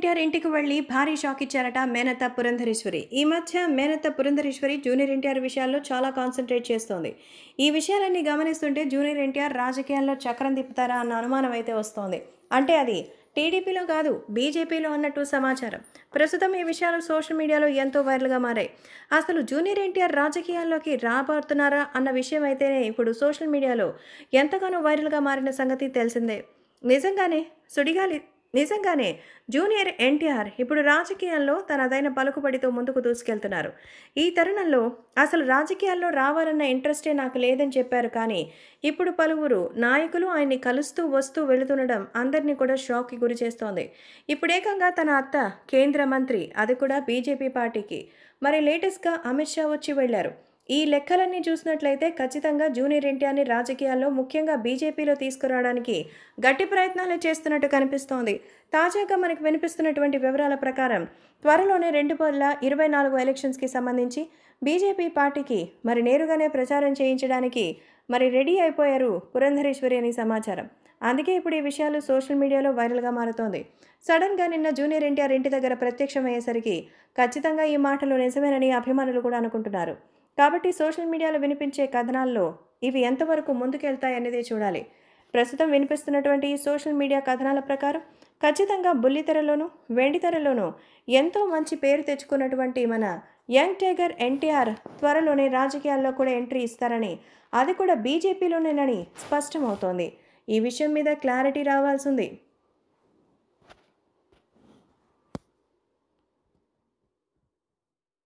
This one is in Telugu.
ఎన్టీఆర్ ఇంటికి వెళ్ళి భారీ షాక్ ఇచ్చారట మేనత పురంధరేశ్వరి ఈ మధ్య మేనత పురంధరేశ్వరి జూనియర్ ఎన్టీఆర్ విషయాల్లో చాలా కాన్సన్ట్రేట్ చేస్తోంది ఈ విషయాలన్నీ గమనిస్తుంటే జూనియర్ ఎన్టీఆర్ రాజకీయాల్లో చక్రం తిప్పుతారా అన్న అనుమానం అయితే వస్తోంది అంటే అది టీడీపీలో కాదు బీజేపీలో అన్నట్టు సమాచారం ప్రస్తుతం ఈ విషయాలు సోషల్ మీడియాలో ఎంతో వైరల్గా మారాయి అసలు జూనియర్ ఎన్టీఆర్ రాజకీయాల్లోకి రాబోతున్నారా అన్న విషయం అయితేనే ఇప్పుడు సోషల్ మీడియాలో ఎంతగానో వైరల్గా మారిన సంగతి తెలిసిందే నిజంగానే సుడిగాలి నిజంగానే జూనియర్ ఎన్టీఆర్ ఇప్పుడు రాజకీయాల్లో తనదైన పలుకుబడితో ముందుకు దూసుకెళ్తున్నారు ఈ తరుణంలో అసలు రాజకీయాల్లో రావాలన్న ఇంట్రెస్టే నాకు లేదని చెప్పారు కానీ ఇప్పుడు పలువురు నాయకులు ఆయన్ని కలుస్తూ వస్తూ వెళుతుండడం అందరినీ కూడా షాక్కి గురి చేస్తోంది ఇప్పుడేకంగా తన అత్త కేంద్ర మంత్రి అది కూడా బీజేపీ పార్టీకి మరి లేటెస్ట్గా అమిత్ షా వచ్చి వెళ్లారు ఈ లెక్కలన్నీ చూసినట్లయితే ఖచ్చితంగా జూనియర్ ఎన్టీఆర్ని రాజకీయాల్లో ముఖ్యంగా బీజేపీలో తీసుకురావడానికి గట్టి ప్రయత్నాలు చేస్తున్నట్టు కనిపిస్తోంది తాజాగా మనకు వినిపిస్తున్నటువంటి వివరాల ప్రకారం త్వరలోనే రెండు వేల ఇరవై నాలుగు ఎలక్షన్స్కి సంబంధించి బీజేపీ పార్టీకి మరి నేరుగానే ప్రచారం చేయించడానికి మరి రెడీ అయిపోయారు పురంధరేశ్వరి అని సమాచారం అందుకే ఇప్పుడు ఈ విషయాలు సోషల్ మీడియాలో వైరల్గా మారుతోంది సడన్గా నిన్న జూనియర్ ఎన్టీఆర్ ఇంటి దగ్గర ప్రత్యక్షమయ్యేసరికి ఖచ్చితంగా ఈ మాటలు నిజమేనని అభిమానులు కూడా అనుకుంటున్నారు కాబట్టి సోషల్ మీడియాలో వినిపించే కథనాల్లో ఇవి ఎంతవరకు ముందుకెళ్తాయనేదే చూడాలి ప్రస్తుతం వినిపిస్తున్నటువంటి ఈ సోషల్ మీడియా కథనాల ప్రకారం ఖచ్చితంగా బుల్లితెరలోనూ వెండితెరలోనూ ఎంతో మంచి పేరు తెచ్చుకున్నటువంటి మన యంగ్ టైగర్ ఎన్టీఆర్ త్వరలోనే రాజకీయాల్లో కూడా ఎంట్రీ ఇస్తారని అది కూడా బీజేపీలోనేనని స్పష్టమవుతోంది ఈ విషయం మీద క్లారిటీ రావాల్సింది